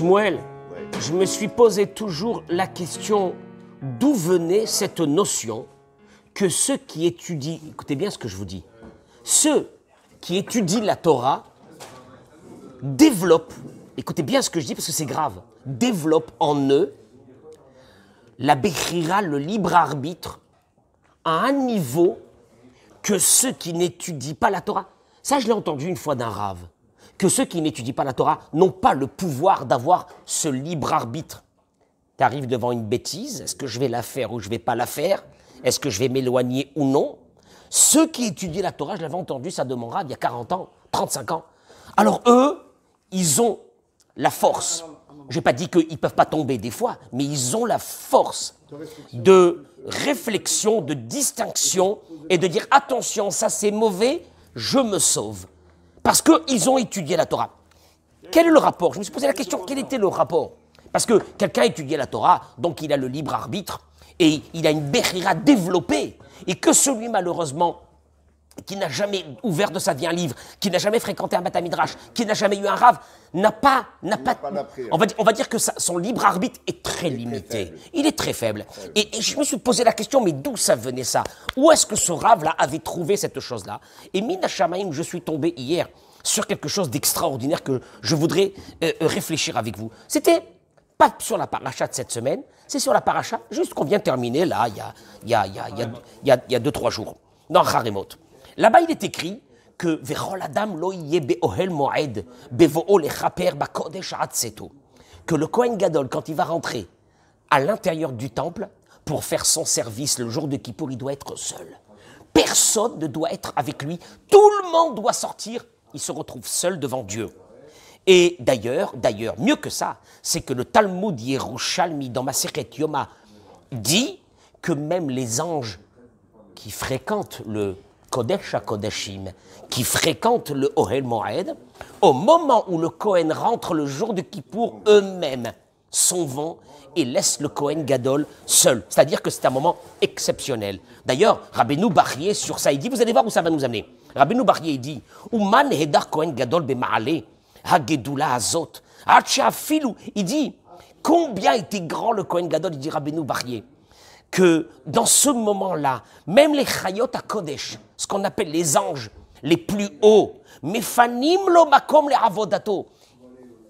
Shmuel, je me suis posé toujours la question d'où venait cette notion que ceux qui étudient, écoutez bien ce que je vous dis, ceux qui étudient la Torah développent, écoutez bien ce que je dis parce que c'est grave, développent en eux la Bechira, le libre arbitre, à un niveau que ceux qui n'étudient pas la Torah. Ça, je l'ai entendu une fois d'un rave que ceux qui n'étudient pas la Torah n'ont pas le pouvoir d'avoir ce libre arbitre. Tu arrives devant une bêtise, est-ce que je vais la faire ou je ne vais pas la faire Est-ce que je vais m'éloigner ou non Ceux qui étudient la Torah, je l'avais entendu ça de il y a 40 ans, 35 ans. Alors eux, ils ont la force. Je n'ai pas dit qu'ils ne peuvent pas tomber des fois, mais ils ont la force de réflexion, de distinction et de dire attention, ça c'est mauvais, je me sauve. Parce qu'ils ont étudié la Torah. Quel est le rapport Je me suis posé la question, quel était le rapport Parce que quelqu'un a étudié la Torah, donc il a le libre arbitre, et il a une Bechira développée, et que celui malheureusement qui n'a jamais ouvert de sa vie un livre, qui n'a jamais fréquenté un batamidrash, qui n'a jamais eu un rave, n'a pas, n'a pas, hein. on, va dire, on va dire que son libre arbitre est très limité, il est très faible. Et, je me suis posé la question, mais d'où ça venait ça Où est-ce que ce rave-là avait trouvé cette chose-là Et Shamaim, je suis tombé hier sur quelque chose d'extraordinaire que je voudrais euh, euh, réfléchir avec vous. C'était pas sur la paracha de cette semaine, c'est sur la paracha juste qu'on vient de terminer là, il y a 2-3 jours, dans Harimot. Là-bas, il est écrit que que le Kohen Gadol, quand il va rentrer à l'intérieur du temple pour faire son service le jour de Kippour, il doit être seul. Personne ne doit être avec lui. Tout le monde doit sortir. Il se retrouve seul devant Dieu. Et d'ailleurs, d'ailleurs, mieux que ça, c'est que le Talmud Yerushalmi dans Maseret Yoma dit que même les anges qui fréquentent le Kodesh Kodeshim qui fréquente le Ohel Moed, au moment où le Kohen rentre le jour de Kippour, eux-mêmes s'en vont et laissent le Kohen Gadol seul. C'est-à-dire que c'est un moment exceptionnel. D'ailleurs, Rabbeinu Barrier sur ça, il dit, vous allez voir où ça va nous amener. Rabbeinu Barrier dit, Uman Hedar Kohen Gadol Bemaale, Hagedula Azot, il dit, combien était grand le Kohen Gadol, il dit Rabbeinu Barrier que dans ce moment-là, même les Chayot à Kodesh, ce qu'on appelle les anges les plus hauts, Mefanim lo makom le avodato,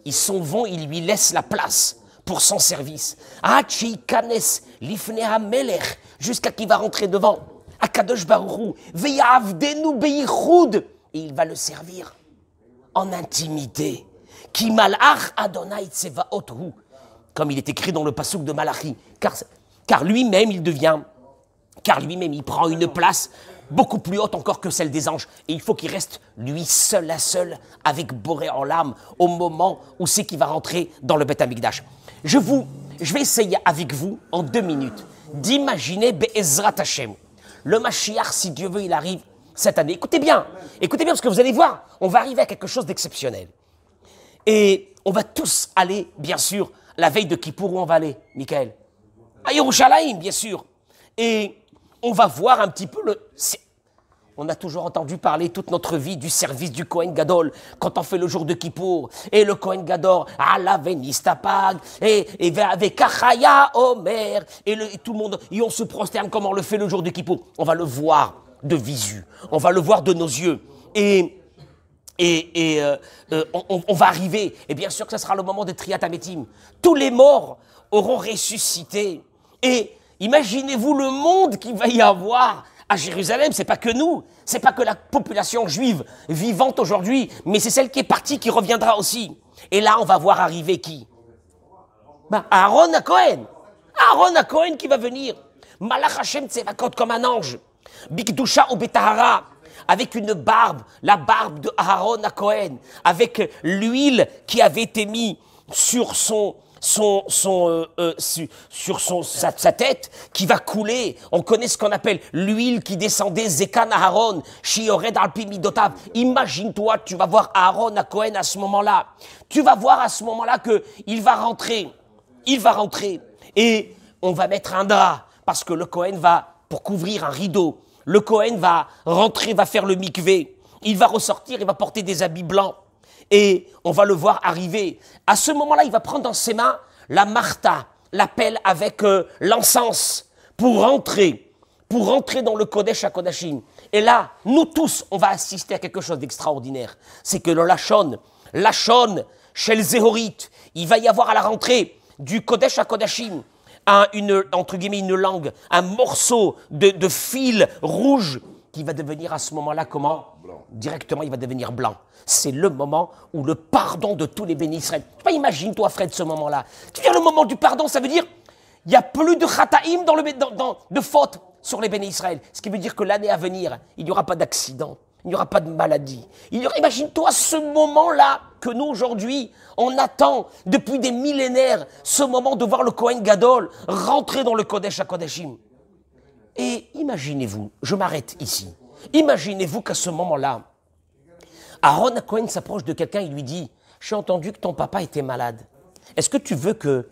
ils s'en vont, ils lui laissent la place pour son service. Ah, kanes lifne melech, jusqu'à qui va rentrer devant. Akadosh barou, veyaavdenu beichud, et il va le servir en intimité. Ki malach Adonai tsevaot comme il est écrit dans le pasuk de Malachi, car car lui-même il devient, car lui-même il prend une place beaucoup plus haute encore que celle des anges. Et il faut qu'il reste lui seul à seul avec Boré en l'âme au moment où c'est qu'il va rentrer dans le Beth Amikdash. Je vous, je vais essayer avec vous en deux minutes d'imaginer Be'ezrat Hashem. Le Mashiach, si Dieu veut, il arrive cette année. Écoutez bien, écoutez bien parce que vous allez voir, on va arriver à quelque chose d'exceptionnel. Et on va tous aller, bien sûr, la veille de Kippour, où on va aller, Michael à Yerushalayim, bien sûr. Et on va voir un petit peu le... On a toujours entendu parler toute notre vie du service du Kohen Gadol quand on fait le jour de Kippour. Et le Kohen Gadol, Allah venistapag, et, et avec Achaya Omer. Et, tout le monde, et on se prosterne comme on le fait le jour de Kippour. On va le voir de visu, on va le voir de nos yeux. Et, et, euh, euh, on, va arriver. Et bien sûr que ce sera le moment de Triatamétim. Tous les morts auront ressuscité. Et imaginez-vous le monde qu'il va y avoir à Jérusalem, c'est pas que nous, c'est pas que la population juive vivante aujourd'hui, mais c'est celle qui est partie qui reviendra aussi. Et là, on va voir arriver qui bah, Aaron à Cohen. Aaron à Cohen qui va venir. Malach Hashem Tzevakot comme un ange. Bikdusha ou Betahara. Avec une barbe, la barbe de Aaron à Cohen. Avec l'huile qui avait été mise sur son, son, son, euh, euh, sur son, sa, tête qui va couler. On connaît ce qu'on appelle l'huile qui descendait, Zekan Aaron, Imagine-toi, tu vas voir Aaron à Cohen à ce moment-là. Tu vas voir à ce moment-là que il va rentrer. Il va rentrer. Et on va mettre un drap parce que le Cohen va, pour couvrir un rideau, le Cohen va rentrer, va faire le mikvé. Il va ressortir, il va porter des habits blancs. Et on va le voir arriver. À ce moment-là, il va prendre dans ses mains la Martha, l'appel avec euh, l'encens pour rentrer, pour rentrer dans le Kodesh à Kodashim. Et là, nous tous, on va assister à quelque chose d'extraordinaire. C'est que le Lachon, Lachon, chez le Zéhorite, il va y avoir à la rentrée du Kodesh à Kodashim, une, entre guillemets, une langue, un morceau de fil rouge qui va devenir à ce moment-là comment directement il va devenir blanc. C'est le moment où le pardon de tous les bénis Israël. imagine toi Fred ce moment-là. Tu viens le moment du pardon, ça veut dire il n'y a plus de chataïm dans le, dans, de faute sur les bénis Israël. Ce qui veut dire que l'année à venir, il n'y aura pas d'accident, il n'y aura pas de maladie. imagine-toi ce moment-là que nous aujourd'hui, on attend depuis des millénaires, ce moment de voir le Kohen Gadol rentrer dans le Kodesh à Kodeshim. Et imaginez-vous, je m'arrête ici. Imaginez-vous qu'à ce moment-là, Aaron Cohen s'approche de quelqu'un et lui dit J'ai entendu que ton papa était malade. Est-ce que tu veux que,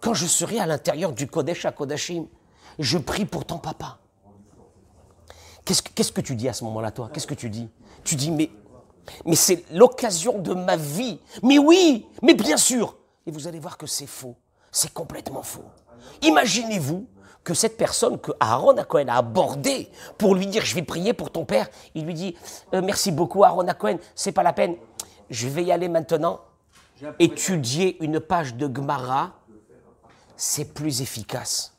quand je serai à l'intérieur du Kodesh à Kodashim, je prie pour ton papa Qu'est-ce que, tu dis à ce moment-là, toi Qu'est-ce que tu dis Tu dis Mais, mais c'est l'occasion de ma vie. Mais oui, mais bien sûr. Et vous allez voir que c'est faux. C'est complètement faux. Imaginez-vous que cette personne que Aaron à a abordée pour lui dire je vais prier pour ton père, il lui dit euh, merci beaucoup Aaron à Cohen, c'est pas la peine, je vais y aller maintenant. Étudier une page de Gemara, c'est plus efficace.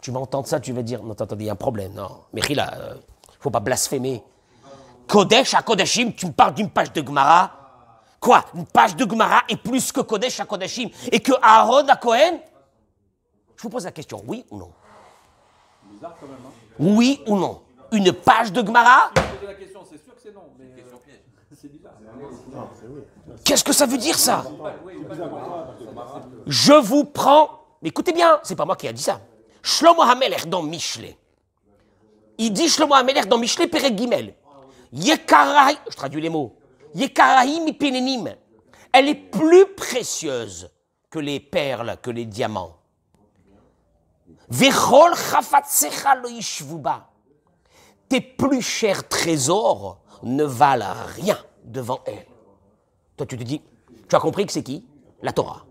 Tu m'entends ça, tu vas dire non, t'entends, il y a un problème, non, mais il ne euh, faut pas blasphémer. Kodesh à Kodeshim, tu me parles d'une page de Gemara. Quoi Une page de Gemara est plus que Kodesh à Kodeshim. Et que Aaron à je vous pose la question, oui ou non hein. Oui ou non Une page de Gemara euh, Qu'est-ce que ça veut dire ça Je vous prends. Mais écoutez bien, c'est pas moi qui a dit ça. Shlomo Hamel dans Michelet. Il dit Shlomo Hamel dans Michelet guimel Yekarahi, je traduis les mots. mi Elle est plus précieuse que les perles, que les diamants. Tes plus chers trésors ne valent rien devant elle. Toi, tu te dis, tu as compris que c'est qui La Torah.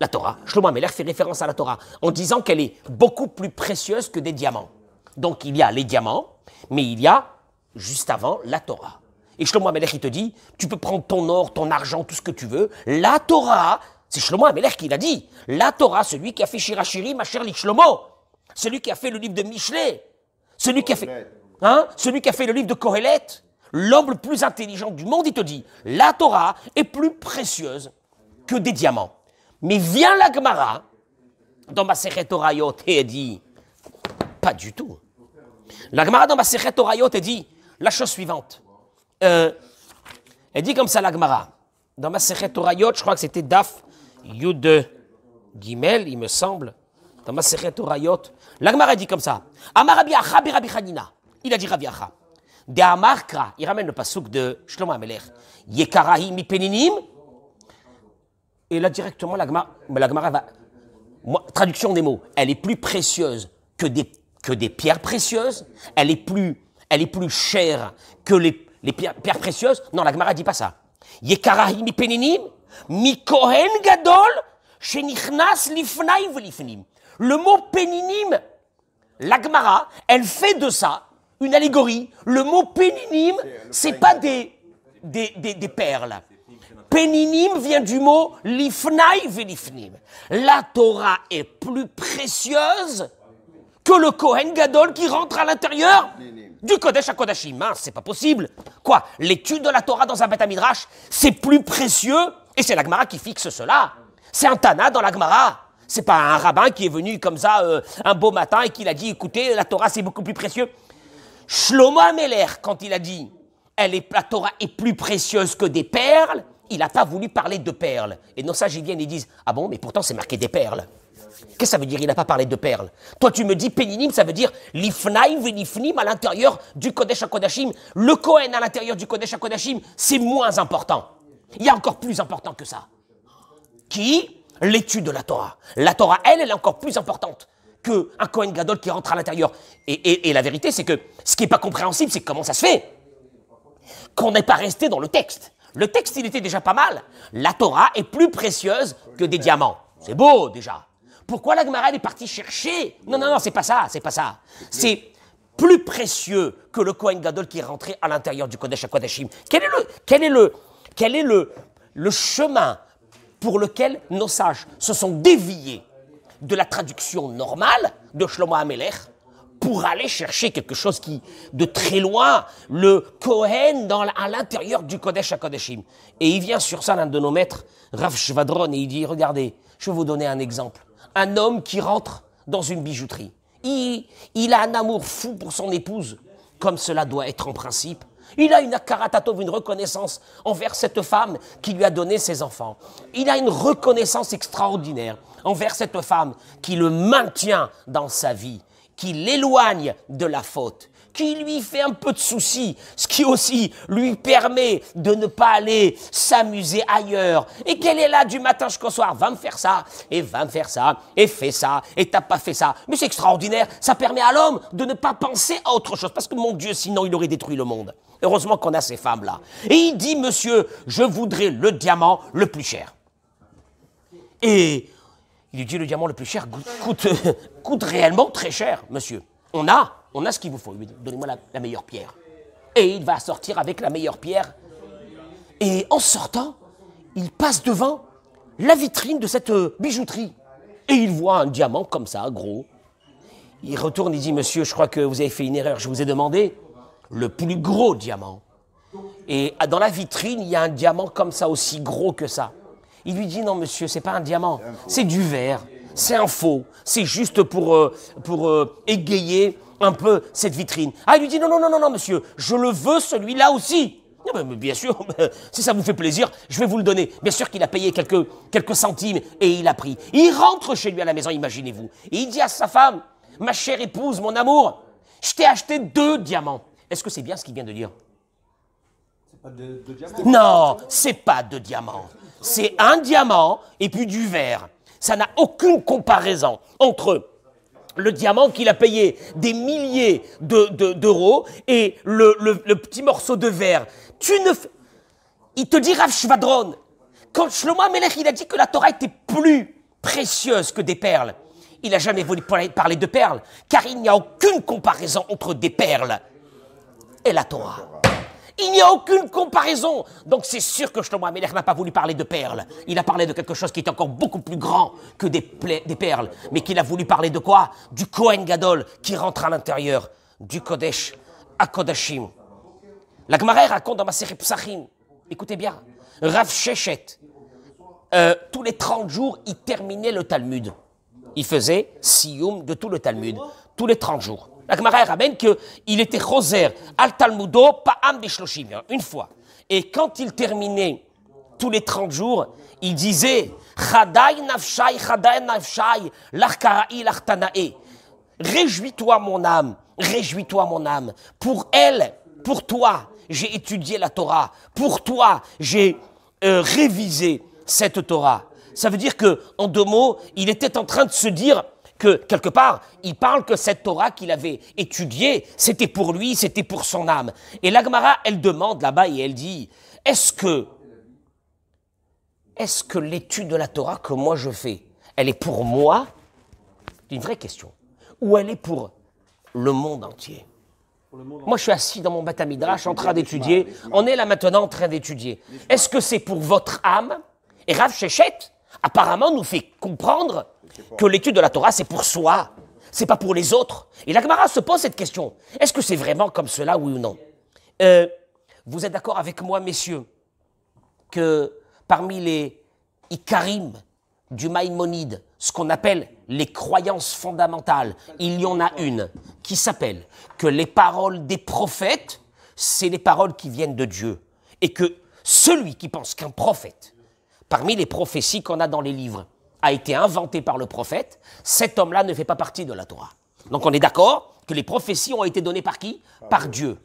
La Torah. Shlomo Amelech fait référence à la Torah en disant qu'elle est beaucoup plus précieuse que des diamants. Donc il y a les diamants, mais il y a, juste avant, la Torah. Et Shlomo Amelech, il te dit, tu peux prendre ton or, ton argent, tout ce que tu veux. La Torah, c'est Shlomo l'air qui l'a dit. La Torah, celui qui a fait Shirachiri, ma chère Lichlomo, Celui qui a fait le livre de Michelet. Celui qui a fait, hein, celui qui a fait le livre de Kohelet. L'homme le plus intelligent du monde, il te dit, la Torah est plus précieuse que des diamants. Mais vient la Gemara, dans ma Torayot, et dit, pas du tout. La Gemara dans ma Torayot, elle dit la chose suivante. Euh, elle dit comme ça, la Gemara. Dans ma Torayot, je crois que c'était Daf Yud Gimel, il me semble, dans ma dit comme ça Amarabi Acha Rabbi Hanina. Il a dit Rabbi Acha. De il ramène le pasouk de Shlomo Amelech. Yekarahi mi peninim. Et là, directement, l'Agmara va. Moi, traduction des mots, elle est plus précieuse que des, que des pierres précieuses, elle est plus, elle est plus chère que les, les pierres, pierres précieuses. Non, la Gemara dit pas ça. mi peninim, gadol Le mot péninim, l'agmara, elle fait de ça une allégorie. Le mot péninim, c'est pas des, des, perles. Péninim vient du mot lifnai velifnim. La Torah est plus précieuse que le Kohen Gadol qui rentre à l'intérieur du Kodesh à Kodashim. Hein, c'est pas possible. Quoi L'étude de la Torah dans un Beth Midrash, c'est plus précieux et c'est l'Agmara qui fixe cela. C'est un Tana dans l'Agmara. C'est pas un rabbin qui est venu comme ça euh, un beau matin et qui a dit écoutez, la Torah c'est beaucoup plus précieux. Shlomo Ameler, quand il a dit elle est, la Torah est plus précieuse que des perles, il n'a pas voulu parler de perles. Et nos sages, ils viennent et disent ah bon, mais pourtant c'est marqué des perles. Qu'est-ce que ça veut dire Il n'a pas parlé de perles. Toi, tu me dis péninim, ça veut dire l'Ifnaïv et l'ifnim à l'intérieur du Kodesh HaKodashim. Le Kohen à l'intérieur du Kodesh HaKodashim, c'est moins important. Il y a encore plus important que ça. Qui L'étude de la Torah. La Torah, elle, elle est encore plus importante qu'un Kohen Gadol qui rentre à l'intérieur. Et, la vérité, c'est que ce qui n'est pas compréhensible, c'est comment ça se fait qu'on n'est pas resté dans le texte. Le texte, il était déjà pas mal. La Torah est plus précieuse que des diamants. C'est beau, déjà. Pourquoi la Gemara, est partie chercher Non, non, non, c'est pas ça, c'est pas ça. C'est plus précieux que le Kohen Gadol qui est rentré à l'intérieur du Kodesh à Quel est le, quel est le, quel est le, le chemin pour lequel nos sages se sont déviés de la traduction normale de Shlomo Amelech pour aller chercher quelque chose qui, de très loin, le Kohen dans, à l'intérieur du Kodesh à Kodeshim. Et il vient sur ça l'un de nos maîtres, Rav Shvadron, et il dit, regardez, je vais vous donner un exemple. Un homme qui rentre dans une bijouterie. il a un amour fou pour son épouse, comme cela doit être en principe. Il a une karatatov, une reconnaissance envers cette femme qui lui a donné ses enfants. Il a une reconnaissance extraordinaire envers cette femme qui le maintient dans sa vie, qui l'éloigne de la faute, qui lui fait un peu de souci, ce qui aussi lui permet de ne pas aller s'amuser ailleurs. Et qu'elle est là du matin jusqu'au soir, va me faire ça, et va me faire ça, et fais ça, et t'as pas fait ça. Mais c'est extraordinaire, ça permet à l'homme de ne pas penser à autre chose, parce que mon Dieu, sinon il aurait détruit le monde. Heureusement qu'on a ces femmes-là. Et il dit, monsieur, je voudrais le diamant le plus cher. Et il lui dit, le diamant le plus cher coûte réellement très cher, monsieur. On a on a ce qu'il vous faut. donnez-moi la, meilleure pierre. Et il va sortir avec la meilleure pierre. Et en sortant, il passe devant la vitrine de cette euh, bijouterie. Et il voit un diamant comme ça, gros. Il retourne, et dit, monsieur, je crois que vous avez fait une erreur, je vous ai demandé le plus gros diamant. Et dans la vitrine, il y a un diamant comme ça, aussi gros que ça. Il lui dit, non, monsieur, c'est pas un diamant, c'est du verre, c'est un faux, c'est juste pour, euh, pour euh, égayer un peu cette vitrine. Ah, il lui dit, non, non, non, non, non, monsieur, je le veux celui-là aussi. Ah, ben, bien sûr, ben, si ça vous fait plaisir, je vais vous le donner. Bien sûr qu'il a payé quelques, quelques centimes et il a pris. Il rentre chez lui à la maison, imaginez-vous. Et il dit à sa femme, ma chère épouse, mon amour, je t'ai acheté deux diamants. Est-ce que c'est bien ce qu'il vient de dire pas de, de Non, c'est pas de diamants. C'est un diamant et puis du verre. Ça n'a aucune comparaison entre eux le diamant qu'il a payé des milliers d'euros de, et le, petit morceau de verre. Tu ne Il te dit Rav Shvadron. Quand Shlomo Amelech, il a dit que la Torah était plus précieuse que des perles, il n'a jamais voulu parler de perles, car il n'y a aucune comparaison entre des perles et la Torah. Il n'y a aucune comparaison. Donc c'est sûr que Shlomo Amelech n'a pas voulu parler de perles. Il a parlé de quelque chose qui est encore beaucoup plus grand que des, perles. Mais qu'il a voulu parler de quoi Du Kohen Gadol qui rentre à l'intérieur du Kodesh à Kodashim. La raconte dans ma série Psachim, écoutez bien, Rav Shechet, euh, tous les 30 jours, il terminait le Talmud. Il faisait siyum de tout le Talmud, tous les 30 jours. La Gemara ramène qu'il était rosair, Al Talmudo, Pa'am des Shloshim, hein, une fois. Et quand il terminait tous les 30 jours, il disait Chadai Nafshai, Chadai Nafshai, Lartanae. Réjouis-toi, mon âme, réjouis-toi, mon âme. Pour elle, pour toi, j'ai étudié la Torah. Pour toi, j'ai euh, révisé cette Torah. Ça veut dire que, en deux mots, il était en train de se dire que quelque part, il parle que cette Torah qu'il avait étudiée, c'était pour lui, c'était pour son âme. Et l'Agmara, elle demande là-bas et elle dit, est-ce que, est-ce que l'étude de la Torah que moi je fais, elle est pour moi C'est une vraie question. Ou elle est pour le monde entier moi, je suis assis dans mon midrash en train d'étudier. On est là maintenant en train d'étudier. Est-ce que c'est pour votre âme Et Rav Shechet, apparemment, nous fait comprendre que l'étude de la Torah, c'est pour soi, c'est pas pour les autres. Et la Gemara se pose cette question. Est-ce que c'est vraiment comme cela, oui ou non euh, Vous êtes d'accord avec moi, messieurs, que parmi les Ikarim du Maïmonide, ce qu'on appelle les croyances fondamentales, il y en a une qui s'appelle que les paroles des prophètes, c'est les paroles qui viennent de Dieu. Et que celui qui pense qu'un prophète, parmi les prophéties qu'on a dans les livres, a été inventé par le prophète, cet homme-là ne fait pas partie de la Torah. Donc on est d'accord que les prophéties ont été données par qui Par Dieu.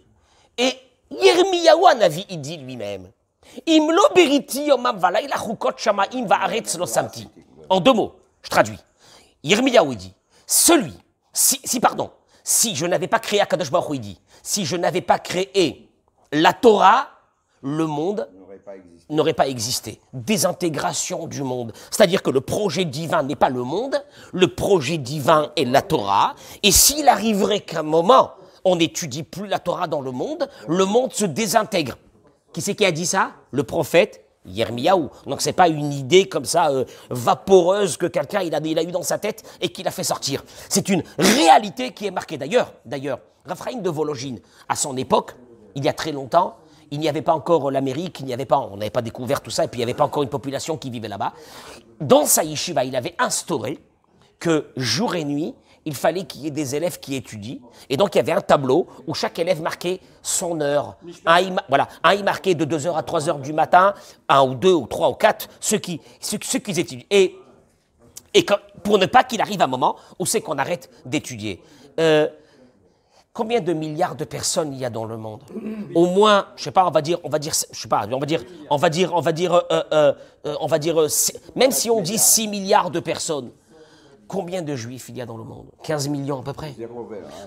Et Yirmiyahu Anavi, dit lui-même, en deux mots, je traduis. Yirmiyahu dit, celui, si, pardon, si je n'avais pas créé Akadosh Baruch dit, si je n'avais pas créé la Torah, le monde n'aurait pas existé. Désintégration du monde. C'est-à-dire que le projet divin n'est pas le monde, le projet divin est la Torah, et s'il arriverait qu'un moment, on n'étudie plus la Torah dans le monde, le monde se désintègre. Qui c'est qui a dit ça Le prophète Yermiaou. Donc c'est pas une idée comme ça euh, vaporeuse que quelqu'un il a, il a eu dans sa tête et qu'il a fait sortir. C'est une réalité qui est marquée. D'ailleurs, d'ailleurs, de Vologine, à son époque, il y a très longtemps, il n'y avait pas encore l'Amérique, il n'y avait pas, on n'avait pas découvert tout ça, et puis il n'y avait pas encore une population qui vivait là-bas. Dans sa il avait instauré que jour et nuit, il fallait qu'il y ait des élèves qui étudient. Et donc, il y avait un tableau où chaque élève marquait son heure. Un, il, voilà, un, marquait de 2h à 3h du matin, un ou deux ou trois ou quatre, ceux qui, étudient. Et, et pour ne pas qu'il arrive un moment où c'est qu'on arrête d'étudier. Euh, Combien de milliards de personnes il y a dans le monde Au moins, je sais pas, on va dire, on va dire, je sais pas, on va dire, on va dire, on va dire, euh, euh, euh, on va dire, même si on dit 6 milliards de personnes, combien de juifs il y a dans le monde 15 millions à peu près.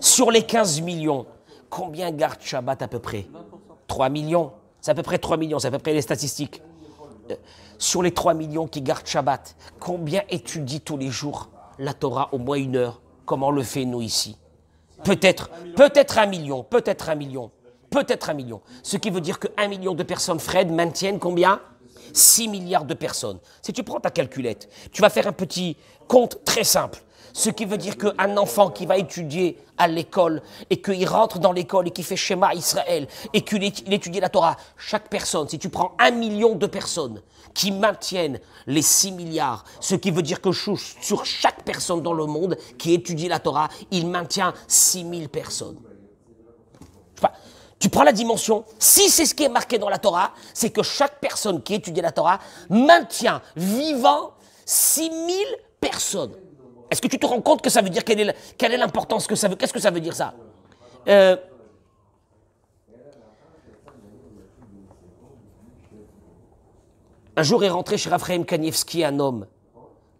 Sur les 15 millions, combien gardent Shabbat à peu près 3 millions. C'est à peu près 3 millions, c'est à peu près les statistiques. sur les 3 millions qui gardent Shabbat, combien étudient tous les jours la Torah au moins une heure Comment le fait nous ici Peut-être, peut-être un million, peut-être un million, peut-être un million. Ce qui veut dire que un million de personnes, Fred, maintiennent combien 6 milliards de personnes. Si tu prends ta calculette, tu vas faire un petit compte très simple. Ce qui veut dire qu'un enfant qui va étudier à l'école et qu'il rentre dans l'école et qui fait schéma Israël et qu'il étudie la Torah, chaque personne, si tu prends un million de personnes qui maintiennent les 6 milliards, ce qui veut dire que sur chaque personne dans le monde qui étudie la Torah, il maintient 6000 personnes. tu prends la dimension, si c'est ce qui est marqué dans la Torah, c'est que chaque personne qui étudie la Torah maintient vivant 6000 personnes. Est-ce que tu te rends compte que ça veut dire Quelle est l'importance que ça veut Qu'est-ce que ça veut dire ça euh, Un jour est rentré chez Raphaël Kanievski un homme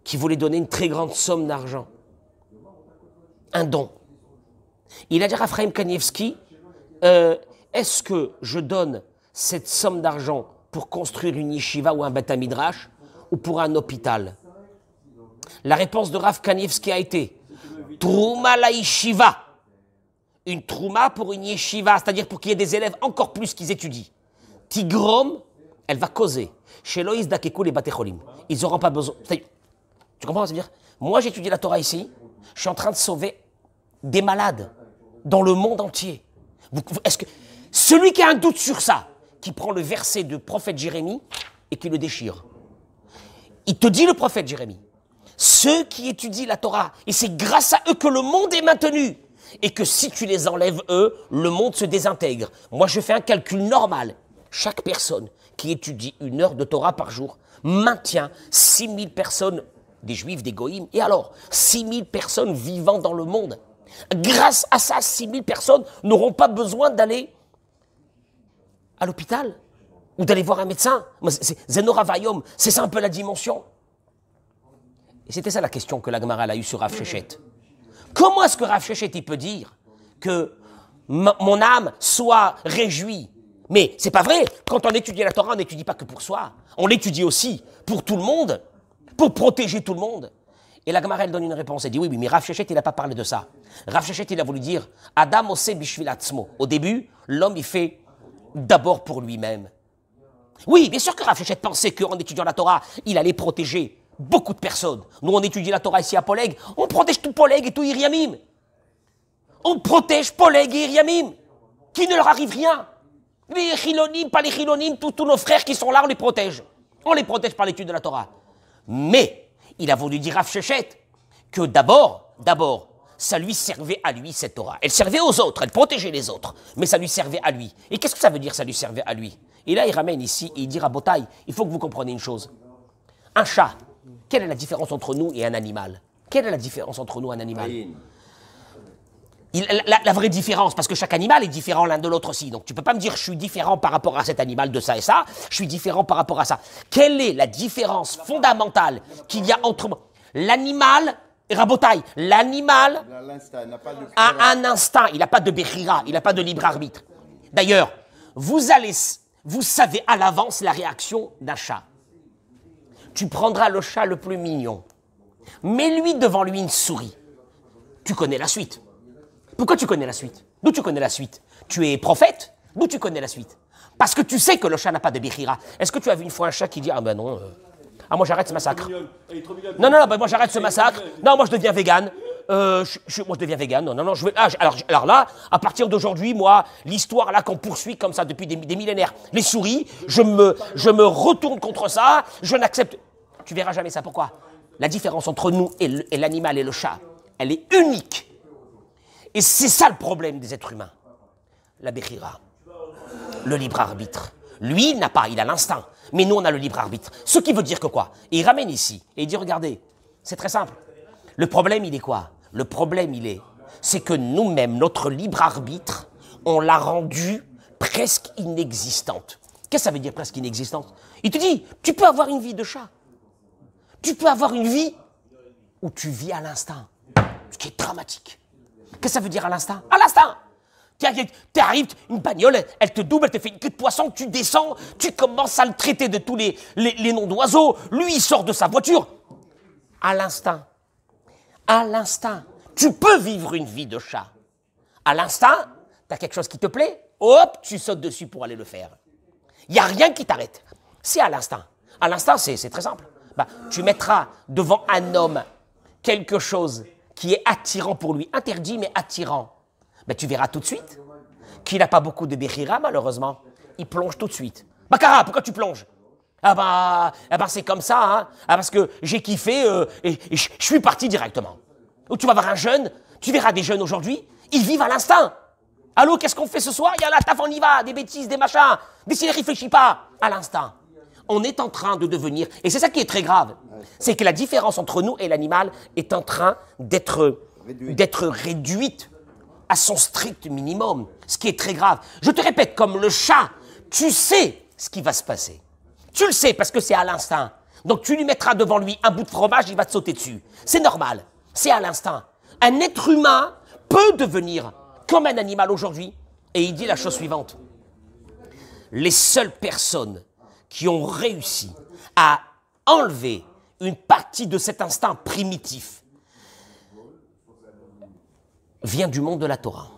qui voulait donner une très grande somme d'argent. Un don. Il a dit à Raphaël Kanievski euh, Est-ce que je donne cette somme d'argent pour construire une yeshiva ou un midrash ou pour un hôpital la réponse de Rav Kanievski a été Trouma la yeshiva. Une trouma pour une yeshiva, c'est-à-dire pour qu'il y ait des élèves encore plus qu'ils étudient. Tigrom, elle va causer. Chez Loïs Dakekou, les Batecholim. Ils n'auront pas besoin. Tu comprends C'est-à-dire, moi j'étudie la Torah ici, je suis en train de sauver des malades dans le monde entier. Est-ce que celui qui a un doute sur ça, qui prend le verset du prophète Jérémie et qui le déchire, il te dit le prophète Jérémie, ceux qui étudient la Torah, et c'est grâce à eux que le monde est maintenu. Et que si tu les enlèves, eux, le monde se désintègre. Moi, je fais un calcul normal. Chaque personne qui étudie une heure de Torah par jour maintient 6000 personnes, des juifs, des goïms, et alors 6000 personnes vivant dans le monde. Grâce à ça, 6000 personnes n'auront pas besoin d'aller à l'hôpital ou d'aller voir un médecin. C'est va'yom c'est ça un peu la dimension. Et c'était ça la question que l'Agmara a eue sur Rav Comment est-ce que Rav il peut dire que mon âme soit réjouie Mais c'est pas vrai. Quand on étudie la Torah, on n'étudie pas que pour soi. On l'étudie aussi pour tout le monde, pour protéger tout le monde. Et la donne une réponse. Elle dit oui, mais Rav il n'a pas parlé de ça. Rav il a voulu dire Adam ose bishvilatzmo. Au début, l'homme, il fait d'abord pour lui-même. Oui, bien sûr que Rav Shechet pensait qu'en étudiant la Torah, il allait protéger Beaucoup de personnes. Nous, on étudie la Torah ici à Poleg. On protège tout Poleg et tout Iriamim. On protège Poleg et Iriamim. Qui ne leur arrive rien. Les Chilonim, pas les Chilonim, tous nos frères qui sont là, on les protège. On les protège par l'étude de la Torah. Mais, il a voulu dire à que d'abord, d'abord, ça lui servait à lui, cette Torah. Elle servait aux autres, elle protégeait les autres, mais ça lui servait à lui. Et qu'est-ce que ça veut dire, ça lui servait à lui Et là, il ramène ici, et il dit à Botaï, il faut que vous compreniez une chose. Un chat, quelle est la différence entre nous et un animal Quelle est la différence entre nous et un animal la, vraie différence, parce que chaque animal est différent l'un de l'autre aussi. Donc tu peux pas me dire je suis différent par rapport à cet animal de ça et ça, je suis différent par rapport à ça. Quelle est la différence fondamentale qu'il y a entre l'animal Rabotaille, l'animal a un instinct, il n'a pas de berira, il n'a pas de libre arbitre. D'ailleurs, vous allez, vous savez à l'avance la réaction d'un chat tu prendras le chat le plus mignon. Mets-lui devant lui une souris. Tu connais la suite. Pourquoi tu connais la suite D'où tu connais la suite Tu es prophète D'où tu connais la suite Parce que tu sais que le chat n'a pas de béchira. Est-ce que tu as vu une fois un chat qui dit Ah ben non, euh, ah moi j'arrête ce massacre Non, non, non, ben, moi j'arrête ce massacre. Non, moi je deviens vegan. Euh, je, moi je deviens vegan, non, non, non, je vais, ah, alors, là, à partir d'aujourd'hui, moi, l'histoire là qu'on poursuit comme ça depuis des, des, millénaires, les souris, je me, je me retourne contre ça, je n'accepte, tu verras jamais ça. Pourquoi La différence entre nous et l'animal et le chat, elle est unique. Et c'est ça le problème des êtres humains. La Béchira, le libre arbitre. Lui n'a pas, il a l'instinct. Mais nous, on a le libre arbitre. Ce qui veut dire que quoi Il ramène ici et il dit regardez, c'est très simple. Le problème, il est quoi Le problème, il est, c'est que nous-mêmes, notre libre arbitre, on l'a rendu presque inexistante. Qu'est-ce que ça veut dire presque inexistante Il te dit, tu peux avoir une vie de chat, tu peux avoir une vie où tu vis à l'instinct, ce qui est dramatique. Qu'est-ce que ça veut dire à l'instinct À l'instant, l'instinct arrives, une bagnole, elle, te double, elle te fait une queue de poisson, tu descends, tu commences à le traiter de tous les, les, noms d'oiseaux, lui il sort de sa voiture. À l'instinct. À l'instinct. Tu peux vivre une vie de chat. À l'instinct, as quelque chose qui te plaît, hop, tu sautes dessus pour aller le faire. Il n'y a rien qui t'arrête. C'est à l'instinct. À l'instinct, c'est très simple. Bah, tu mettras devant un homme quelque chose qui est attirant pour lui, interdit mais attirant, bah, tu verras tout de suite qu'il n'a pas beaucoup de béhira malheureusement. Il plonge tout de suite. Bakara, pourquoi tu plonges ah bah, ah bah c'est comme ça, hein ah, parce que j'ai kiffé euh, et, je suis parti directement. Ou tu vas voir un jeune, tu verras des jeunes aujourd'hui, ils vivent à l'instinct. Allô, qu'est-ce qu'on fait ce soir Il y a la taf, on y va, des bêtises, des machins. ne réfléchit pas, à l'instinct on est en train de devenir, et c'est ça qui est très grave, c'est que la différence entre nous et l'animal est en train d'être d'être réduite à son strict minimum, ce qui est très grave. Je te répète, comme le chat, tu sais ce qui va se passer. Tu le sais parce que c'est à l'instinct. Donc tu lui mettras devant lui un bout de fromage, il va te sauter dessus. C'est normal, c'est à l'instinct. Un être humain peut devenir comme un animal aujourd'hui. Et il dit la chose suivante. Les seules personnes qui ont réussi à enlever une partie de cet instinct primitif vient du monde de la Torah.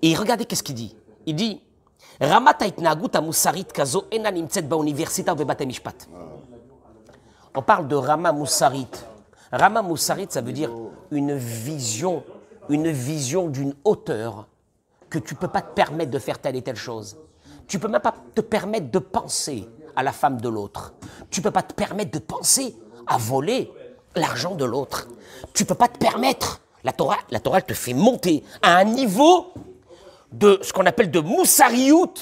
Et regardez qu'est-ce qu'il dit. Il dit kazo On parle de Rama Moussarit. Rama Moussarit, ça veut dire une vision, une vision d'une hauteur que tu ne peux pas te permettre de faire telle et telle chose. Tu peux même pas te permettre de penser à la femme de l'autre. Tu peux pas te permettre de penser à voler l'argent de l'autre. Tu peux pas te permettre. La Torah, la Torah te fait monter à un niveau de ce qu'on appelle de moussariout,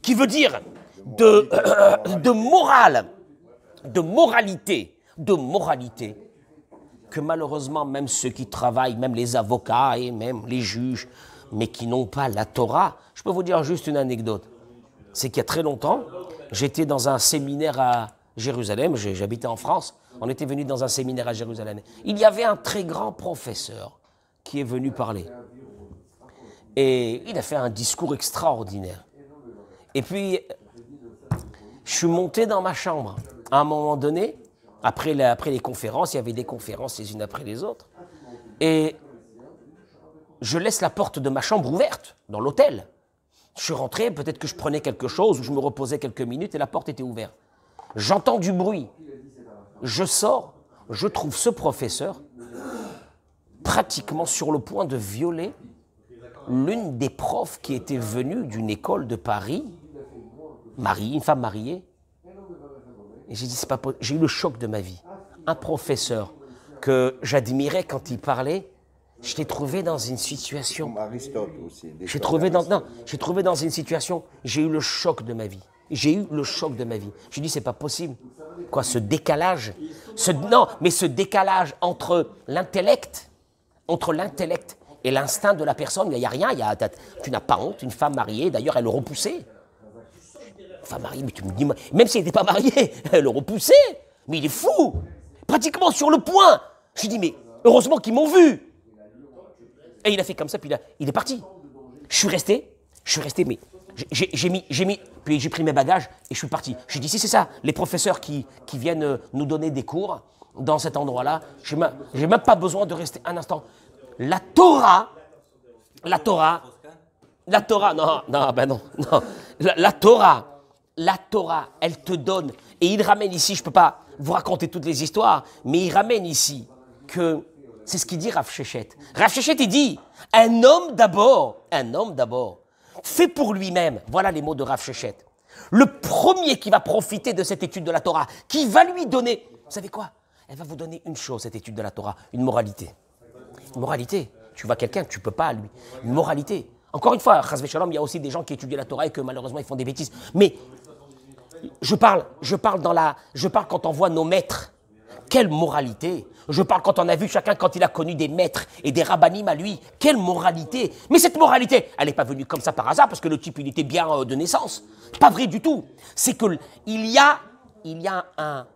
qui veut dire de, de morale, de moralité, de moralité, que malheureusement même ceux qui travaillent, même les avocats et même les juges, mais qui n'ont pas la Torah, je peux vous dire juste une anecdote c'est qu'il y a très longtemps, j'étais dans un séminaire à Jérusalem, j'habitais en France, on était venu dans un séminaire à Jérusalem. Il y avait un très grand professeur qui est venu parler. Et il a fait un discours extraordinaire. Et puis, je suis monté dans ma chambre. À un moment donné, après, après les conférences, il y avait des conférences les unes après les autres. Et je laisse la porte de ma chambre ouverte dans l'hôtel. Je suis rentré, peut-être que je prenais quelque chose ou je me reposais quelques minutes et la porte était ouverte. J'entends du bruit. Je sors, je trouve ce professeur pratiquement sur le point de violer l'une des profs qui était venue d'une école de Paris, mariée, une femme mariée. Et j'ai dit, pas J'ai eu le choc de ma vie. Un professeur que j'admirais quand il parlait, je t'ai trouvé dans une situation. Aristote aussi. J'ai trouvé dans j'ai trouvé dans une situation. J'ai eu le choc de ma vie. J'ai eu le choc de ma vie. Je dit c'est pas possible. Quoi, ce décalage, ce non, mais ce décalage entre l'intellect, entre l'intellect et l'instinct de la personne. Il n'y a rien. Il y a, tu n'as pas honte. Une femme mariée, d'ailleurs, elle le repoussait. Femme mariée, mais tu me dis même si elle n'était pas mariée, elle le repoussait. Mais il est fou. Pratiquement sur le point. Je dit, mais heureusement qu'ils m'ont vu. Et il a fait comme ça, puis il, est parti. Je suis resté, je suis resté, mais j'ai mis, j'ai mis, puis j'ai pris mes bagages et je suis parti. Je dit, si c'est ça, les professeurs qui, qui viennent euh, nous donner des cours dans cet endroit-là, je n'ai même pas besoin de rester un instant. La Torah, la Torah, la Torah, non, non, ben non, non. La, la Torah, la Torah, elle te donne, et il ramène ici, je ne peux pas vous raconter toutes les histoires, mais il ramène ici que c'est ce qu'il dit Rav Shechet. Rav il dit un homme d'abord, un homme d'abord, fait pour lui-même. Voilà les mots de Rav Le premier qui va profiter de cette étude de la Torah, qui va lui donner, vous savez quoi Elle va vous donner une chose, cette étude de la Torah, une moralité. Une moralité. Tu vois quelqu'un, tu peux pas lui. Une moralité. Encore une fois, Shalom, il y a aussi des gens qui étudient la Torah et que malheureusement ils font des bêtises. Mais je parle, je parle dans la, je parle quand on voit nos maîtres quelle moralité Je parle quand on a vu chacun, quand il a connu des maîtres et des rabbinim à lui. Quelle moralité Mais cette moralité, elle n'est pas venue comme ça par hasard, parce que le type, il était bien euh, de naissance. Pas vrai du tout. C'est qu'il y a, il y a un,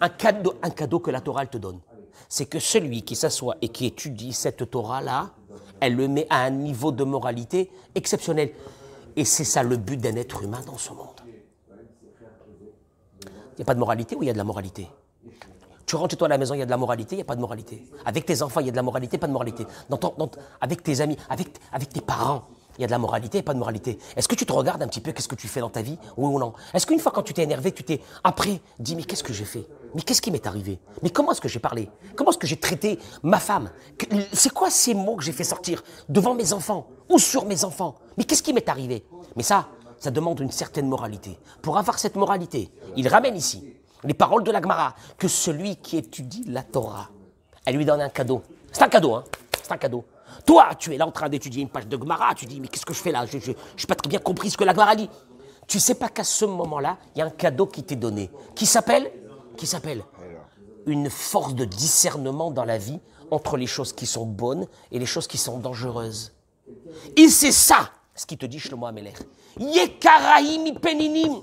un, cadeau, un cadeau que la Torah te donne. C'est que celui qui s'assoit et qui étudie cette Torah-là, elle le met à un niveau de moralité exceptionnel. Et c'est ça le but d'un être humain dans ce monde. Il n'y a pas de moralité ou il y a de la moralité tu rentres chez toi à la maison, il y a de la moralité, il n'y a pas de moralité. Avec tes enfants, il y a de la moralité, pas de moralité. avec tes amis, avec, avec tes parents, il y a de la moralité, pas de moralité. Est-ce que tu te regardes un petit peu qu'est-ce que tu fais dans ta vie Oui ou non Est-ce qu'une fois quand tu t'es énervé, tu t'es après dit mais qu'est-ce que j'ai fait Mais qu'est-ce qui m'est arrivé Mais comment est-ce que j'ai parlé Comment est-ce que j'ai traité ma femme C'est quoi ces mots que j'ai fait sortir devant mes enfants ou sur mes enfants Mais qu'est-ce qui m'est arrivé Mais ça, ça demande une certaine moralité. Pour avoir cette moralité, il ramène ici les paroles de l'Agmara, que celui qui étudie la Torah, elle lui donne un cadeau. C'est un cadeau, hein C'est un cadeau. Toi, tu es là en train d'étudier une page de Gemara, tu dis, mais qu'est-ce que je fais là Je n'ai pas très bien compris ce que la Gemara dit. Tu sais pas qu'à ce moment-là, il y a un cadeau qui t'est donné, qui s'appelle Qui s'appelle Une force de discernement dans la vie entre les choses qui sont bonnes et les choses qui sont dangereuses. Et c'est ça ce qui te dit Shlomo Ameler. Yekaraim ipeninim »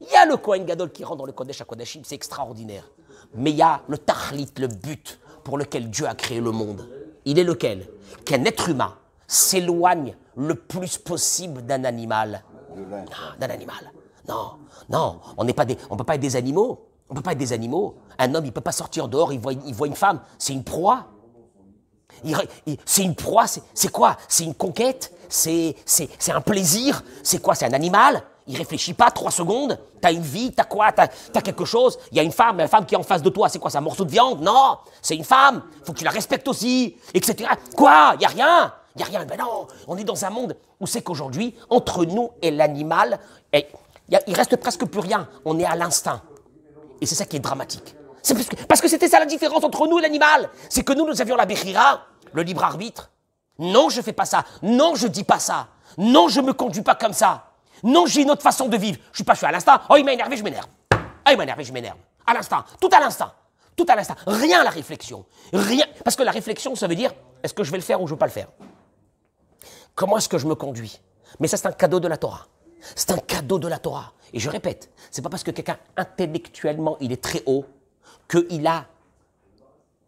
Il y a le Kohen Gadol qui rentre dans le Kodesh à Kodeshim, c'est extraordinaire. Mais il y a le Tachlit, le but pour lequel Dieu a créé le monde. Il est lequel Qu'un être humain s'éloigne le plus possible d'un animal. Ah, d'un animal. Non, non, on n'est pas des, peut pas être des animaux. On peut pas être des animaux. Un homme, il peut pas sortir dehors, il voit, il voit une femme, c'est une proie. C'est une proie, c'est quoi C'est une conquête C'est un plaisir C'est quoi C'est un animal il réfléchit pas trois secondes. T'as une vie, t'as quoi, t'as as quelque chose. Il y a une femme, la femme qui est en face de toi, c'est quoi, c'est un morceau de viande Non, c'est une femme. Faut que tu la respectes aussi, etc. Quoi Il y a rien. Il y a rien. Ben non, on est dans un monde où c'est qu'aujourd'hui, entre nous et l'animal, il il reste presque plus rien. On est à l'instinct. Et c'est ça qui est dramatique. C'est parce que c'était ça la différence entre nous et l'animal. C'est que nous, nous avions la béchira, le libre arbitre. Non, je fais pas ça. Non, je dis pas ça. Non, je me conduis pas comme ça. Non, j'ai une autre façon de vivre. Je suis pas, à l'instant. Oh, il m'a énervé, je m'énerve. Ah, il m'a énervé, je m'énerve. À l'instant. Tout à l'instant. Tout à l'instant. Rien à la réflexion. Rien. Parce que la réflexion, ça veut dire est-ce que je vais le faire ou je ne veux pas le faire Comment est-ce que je me conduis Mais ça, c'est un cadeau de la Torah. C'est un cadeau de la Torah. Et je répète, c'est pas parce que quelqu'un intellectuellement il est très haut qu'il a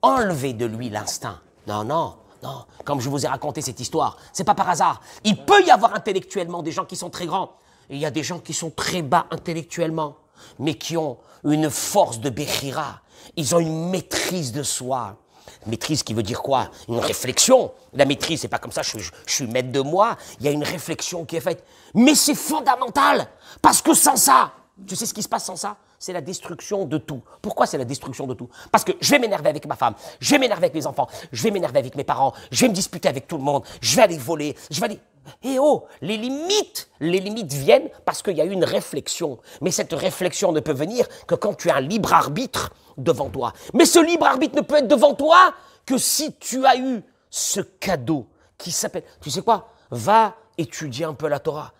enlevé de lui l'instinct. Non, non, non. Comme je vous ai raconté cette histoire, c'est pas par hasard. Il peut y avoir intellectuellement des gens qui sont très grands, il y a des gens qui sont très bas intellectuellement, mais qui ont une force de Bechira. Ils ont une maîtrise de soi. Maîtrise qui veut dire quoi Une réflexion. La maîtrise, c'est pas comme ça, je, suis maître de moi. Il y a une réflexion qui est faite. Mais c'est fondamental Parce que sans ça, tu sais ce qui se passe sans ça C'est la destruction de tout. Pourquoi c'est la destruction de tout Parce que je vais m'énerver avec ma femme, je vais m'énerver avec mes enfants, je vais m'énerver avec mes parents, je vais me disputer avec tout le monde, je vais aller voler, je vais aller. Et eh oh, les limites, les limites viennent parce qu'il y a eu une réflexion. Mais cette réflexion ne peut venir que quand tu as un libre arbitre devant toi. Mais ce libre arbitre ne peut être devant toi que si tu as eu ce cadeau qui s'appelle. Tu sais quoi Va étudier un peu la Torah.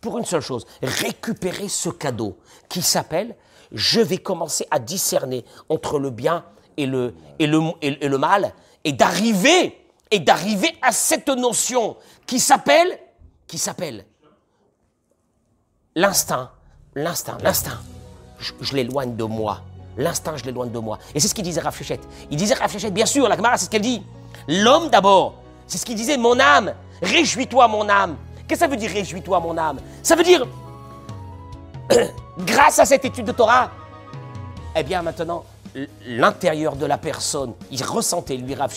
Pour une seule chose, récupérer ce cadeau qui s'appelle Je vais commencer à discerner entre le bien et le, et le, et le mal et d'arriver et d'arriver à cette notion qui s'appelle, qui s'appelle l'instinct, l'instinct, l'instinct. Je, l'éloigne de moi. L'instinct, je l'éloigne de moi. Et c'est ce qu'il disait Rafléchette. Il disait Rafléchette, bien sûr, la Gemara, c'est ce qu'elle dit. L'homme d'abord. C'est ce qu'il disait, mon âme. Réjouis-toi, mon âme. Qu'est-ce que ça veut dire, réjouis-toi, mon âme Ça veut dire, grâce à cette étude de Torah, eh bien maintenant, l'intérieur de la personne, il ressentait, lui, Rav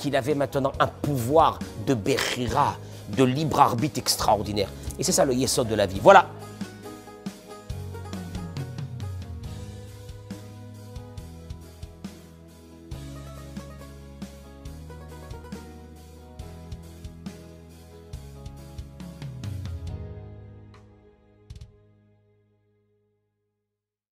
qu'il avait maintenant un pouvoir de berrira, de libre arbitre extraordinaire. Et c'est ça le yesod de la vie. Voilà,